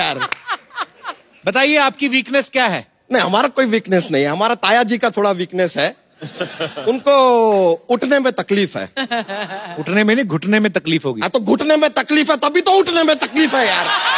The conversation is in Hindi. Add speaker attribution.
Speaker 1: प्यार बताइए आपकी वीकनेस क्या है नहीं हमारा कोई वीकनेस नहीं है हमारा ताया जी का थोड़ा वीकनेस है उनको उठने में तकलीफ है उठने में नहीं घुटने में तकलीफ होगी हाँ, तो घुटने में तकलीफ है तभी तो उठने में तकलीफ है यार